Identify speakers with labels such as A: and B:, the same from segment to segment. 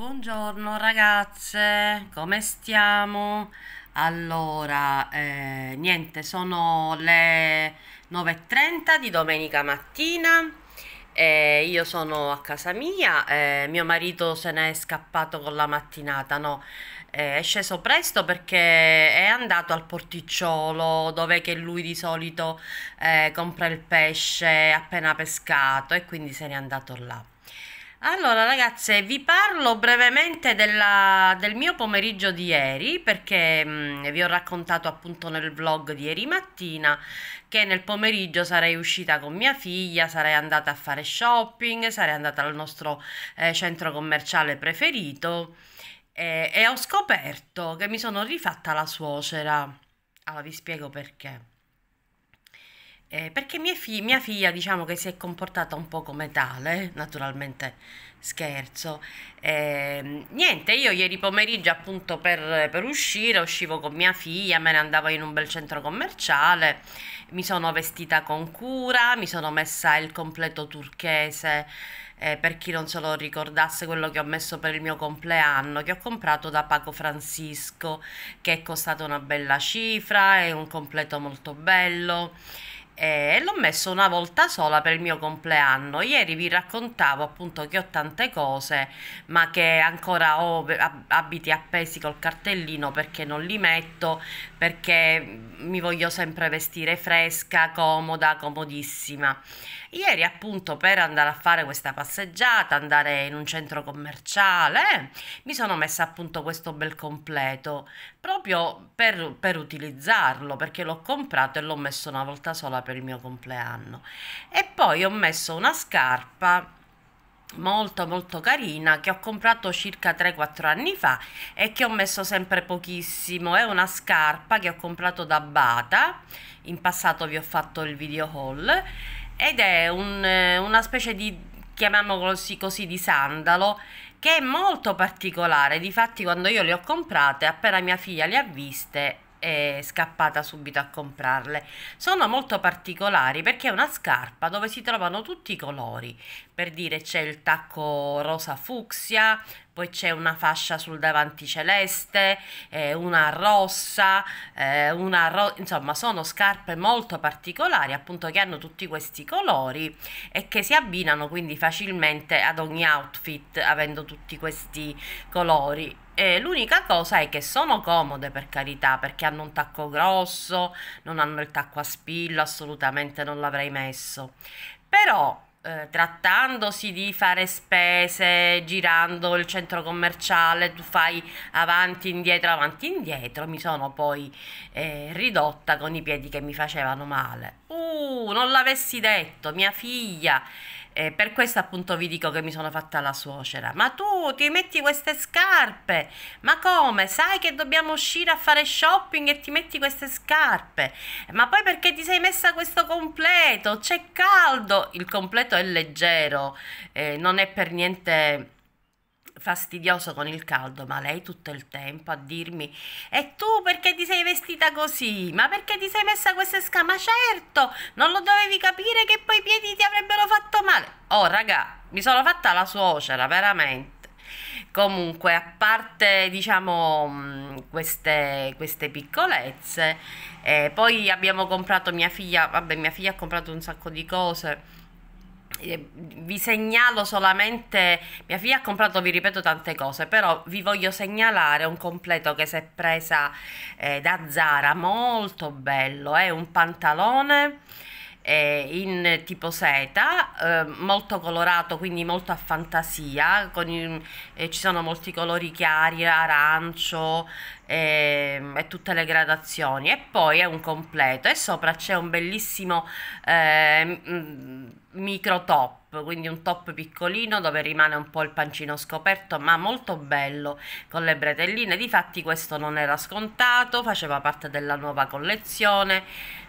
A: Buongiorno ragazze, come stiamo? Allora, eh, niente, sono le 9.30 di domenica mattina, eh, io sono a casa mia, eh, mio marito se n'è scappato con la mattinata, no? Eh, è sceso presto perché è andato al porticciolo dove che lui di solito eh, compra il pesce appena pescato e quindi se n'è andato là. Allora ragazze, vi parlo brevemente della, del mio pomeriggio di ieri perché mh, vi ho raccontato appunto nel vlog di ieri mattina che nel pomeriggio sarei uscita con mia figlia, sarei andata a fare shopping, sarei andata al nostro eh, centro commerciale preferito eh, e ho scoperto che mi sono rifatta la suocera. Allora vi spiego perché. Eh, perché mia, fig- mia, figlia diciamo che si è comportata un po' come tale, naturalmente scherzo. Eh, niente, io ieri pomeriggio appunto per, per, uscire uscivo con mia figlia, me ne andavo in un bel centro commerciale, mi sono vestita con cura, mi sono messa il completo turchese, eh, per chi non se lo ricordasse quello che ho messo per il mio compleanno, che ho comprato da Paco Francisco, che è costata una bella cifra, è un completo molto bello e l'ho messo una volta sola per il mio compleanno. Ieri vi raccontavo appunto che ho tante cose, ma che ancora ho abiti appesi col cartellino perché non li metto, perché mi voglio sempre vestire fresca, comoda, comodissima. Ieri appunto per andare a fare questa passeggiata, andare in un centro commerciale, eh, mi sono messa appunto questo bel completo proprio per, per utilizzarlo perché l'ho comprato e l'ho messo una volta sola per il mio compleanno. E poi ho messo una scarpa molto molto carina che ho comprato circa 3-4 anni fa e che ho messo sempre pochissimo è una scarpa che ho comprato da Bata in passato vi ho fatto il video haul ed è un, eh, una specie di, chiamiamolo così, così, di sandalo, che è molto particolare. Difatti quando io le ho comprate, appena mia figlia le ha viste, è scappata subito a comprarle. Sono molto particolari perché è una scarpa dove si trovano tutti i colori, per dire c'è il tacco rosa fucsia, poi c'è una fascia sul davanti celeste, eh, una rossa, eh, una ro insomma sono scarpe molto particolari appunto che hanno tutti questi colori e che si abbinano quindi facilmente ad ogni outfit avendo tutti questi colori eh, l'unica cosa è che sono comode per carità perché hanno un tacco grosso, non hanno il tacco a spillo, assolutamente non l'avrei messo. Però eh, trattandosi di fare spese girando il centro commerciale, tu fai avanti, indietro, avanti, indietro, mi sono poi eh, ridotta con i piedi che mi facevano male. Uh, non l'avessi detto, mia figlia eh, per questo appunto vi dico che mi sono fatta la suocera. Ma tu ti metti queste scarpe? Ma come? Sai che dobbiamo uscire a fare shopping e ti metti queste scarpe? Ma poi perché ti sei messa questo completo? C'è caldo! Il completo è leggero, eh, non è per niente fastidioso con il caldo, ma lei tutto il tempo a dirmi e tu perché ti sei vestita così? Ma perché ti sei messa queste scama? Certo, non lo dovevi capire che poi i piedi ti avrebbero fatto male. Oh raga, mi sono fatta la suocera, veramente. Comunque, a parte diciamo queste, queste piccolezze, eh, poi abbiamo comprato mia figlia, vabbè mia figlia ha comprato un sacco di cose eh, vi segnalo solamente mia figlia ha comprato vi ripeto tante cose però vi voglio segnalare un completo che si è presa eh, da Zara molto bello è eh, un pantalone eh, in tipo seta eh, molto colorato quindi molto a fantasia con, eh, ci sono molti colori chiari arancio ehm, e tutte le gradazioni e poi è un completo e sopra c'è un bellissimo ehm, micro top quindi un top piccolino dove rimane un po' il pancino scoperto ma molto bello con le bretelline, difatti questo non era scontato, faceva parte della nuova collezione,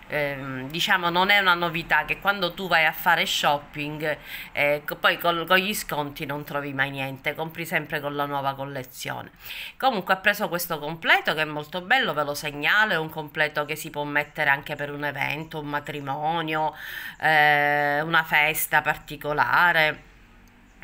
A: ehm, diciamo non è una novità che quando tu vai a fare shopping eh, poi con, con, gli sconti non trovi mai niente compri sempre con la nuova collezione comunque ho preso questo completo che è molto bello ve lo segnalo è un completo che si può mettere anche per un evento un matrimonio eh, una festa particolare particolare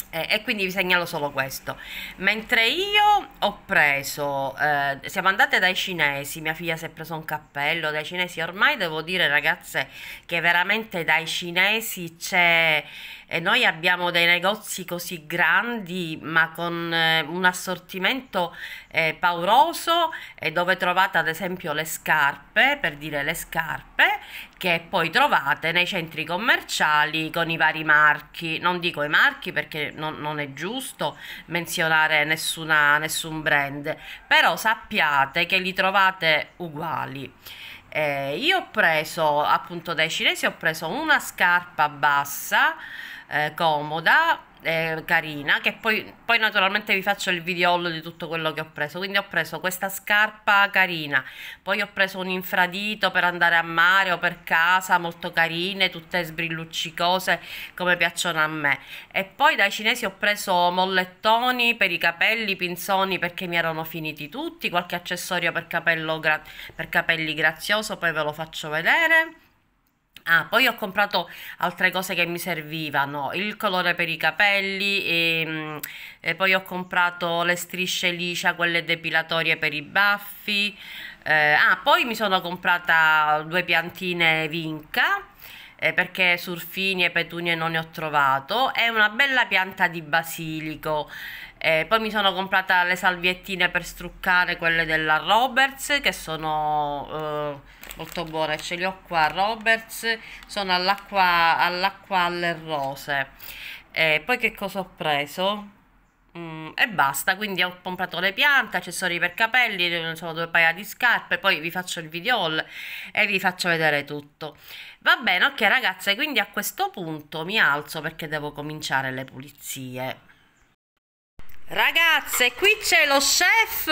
A: e, e quindi vi segnalo solo questo mentre io ho preso eh, siamo andate dai cinesi mia figlia si è presa un cappello dai cinesi ormai devo dire ragazze che veramente dai cinesi c'è e noi abbiamo dei negozi così grandi ma con eh, un assortimento eh, pauroso e dove trovate ad esempio le scarpe per dire le scarpe che poi trovate nei centri commerciali con i vari marchi. Non dico i marchi perché non, non è giusto menzionare nessuna, nessun brand, però sappiate che li trovate uguali. Eh, io ho preso appunto dai cinesi ho preso una scarpa bassa eh, comoda eh, carina che poi, poi, naturalmente vi faccio il video di tutto quello che ho preso quindi ho preso questa scarpa carina poi ho preso un infradito per andare a mare o per casa molto carine tutte sbrilluccicose come piacciono a me e poi dai cinesi ho preso mollettoni per i capelli pinzoni perché mi erano finiti tutti qualche accessorio per, capello, per capelli grazioso poi ve lo faccio vedere Ah, poi ho comprato altre cose che mi servivano, il colore per i capelli e, ehm, e poi ho comprato le strisce liscia, quelle depilatorie per i baffi. Eh, ah, poi mi sono comprata due piantine vinca eh, perché surfini e petunie non ne ho trovato e una bella pianta di basilico. Eh, poi mi sono comprata le salviettine per struccare, quelle della Roberts che sono eh, molto buone ce li ho qua Roberts sono all'acqua all'acqua alle rose e poi che cosa ho preso mm, e basta quindi ho comprato le piante accessori per capelli sono due paia di scarpe poi vi faccio il video haul e vi faccio vedere tutto va bene ok ragazze quindi a questo punto mi alzo perché devo cominciare le pulizie ragazze qui c'è lo chef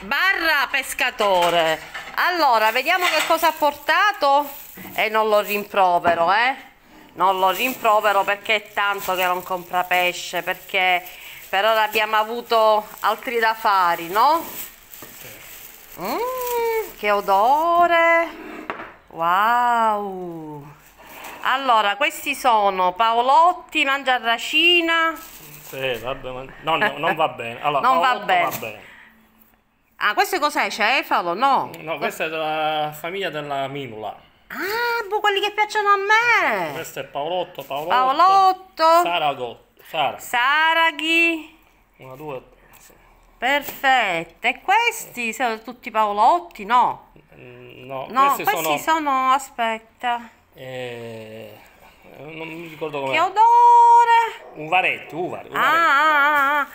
A: barra pescatore allora vediamo che cosa ha portato e eh, non lo rimprovero eh non lo rimprovero perché è tanto che non compra pesce perché per ora abbiamo avuto altri da fare no? Mm, che odore wow allora questi sono paolotti mangia racina. sì, vabbè, no, no, non va bene allora, non va bene. va bene Ah, questo cos'è? Cefalo? No. No, questa è della famiglia della minula. Ah, boh, quelli che piacciono a me. Questo è Paolotto, Paolotto. Paolotto. Sarago. Sara. Saraghi. Una, due. Perfetto. E questi sono tutti Paolotti? No. Mm, no, no questi, questi sono... sono... Aspetta. Eh... Non mi ricordo come. Che odore! Un varetto, uva. ah, Ah, ah, ah.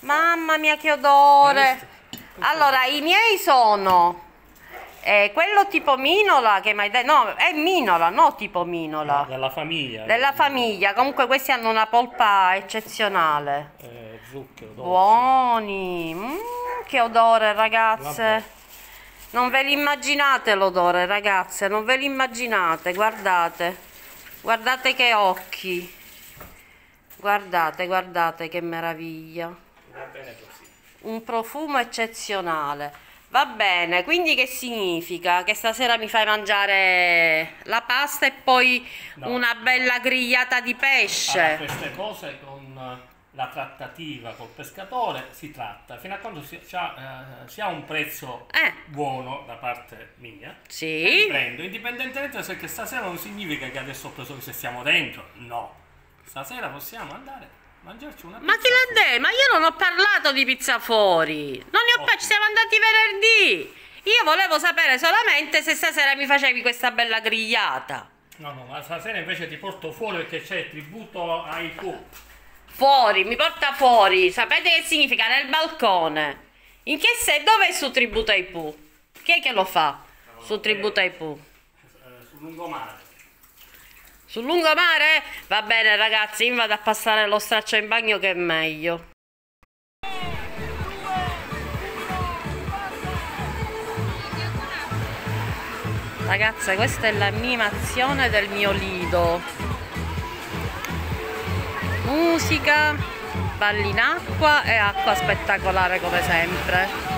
A: Mamma mia, che odore! Allora, i miei sono eh, quello tipo Minola che mi detto, no, è Minola, no tipo Minola. No, della famiglia. Della famiglia, comunque questi hanno una polpa eccezionale. Eh, zucchero, dolce. Buoni, mm, che odore ragazze. Vabbè. Non ve li immaginate l'odore ragazze, non ve li immaginate. guardate, guardate che occhi, guardate, guardate che meraviglia. Va bene, un profumo eccezionale. Va bene, quindi che significa? Che stasera mi fai mangiare la pasta e poi no. una bella grigliata di pesce? Allora, queste cose con la trattativa col pescatore si tratta fino a quando si, ha, eh, si ha un prezzo eh. buono da parte mia sì. prendo indipendentemente se che stasera non significa che adesso ho preso che se stiamo dentro no stasera possiamo andare mangiarci una Ma chi l'ha detto? Ma io non ho parlato di pizza fuori. Non ne ho parlato, ci siamo andati venerdì. Io volevo sapere solamente se stasera mi facevi questa bella grigliata. No, no, ma stasera invece ti porto fuori perché c'è il tributo ai cu. Fuori, mi porta fuori. Sapete che significa? Nel balcone. In che senso? Dove è il tributo ai Pooh? Chi è che lo fa? su tributo ai Pooh? Eh, sul lungomare. Sul lungomare? Va bene ragazzi, io vado a passare lo straccio in bagno che è meglio. Ragazze, questa è l'animazione del mio lido. Musica, balli in acqua e acqua spettacolare come sempre.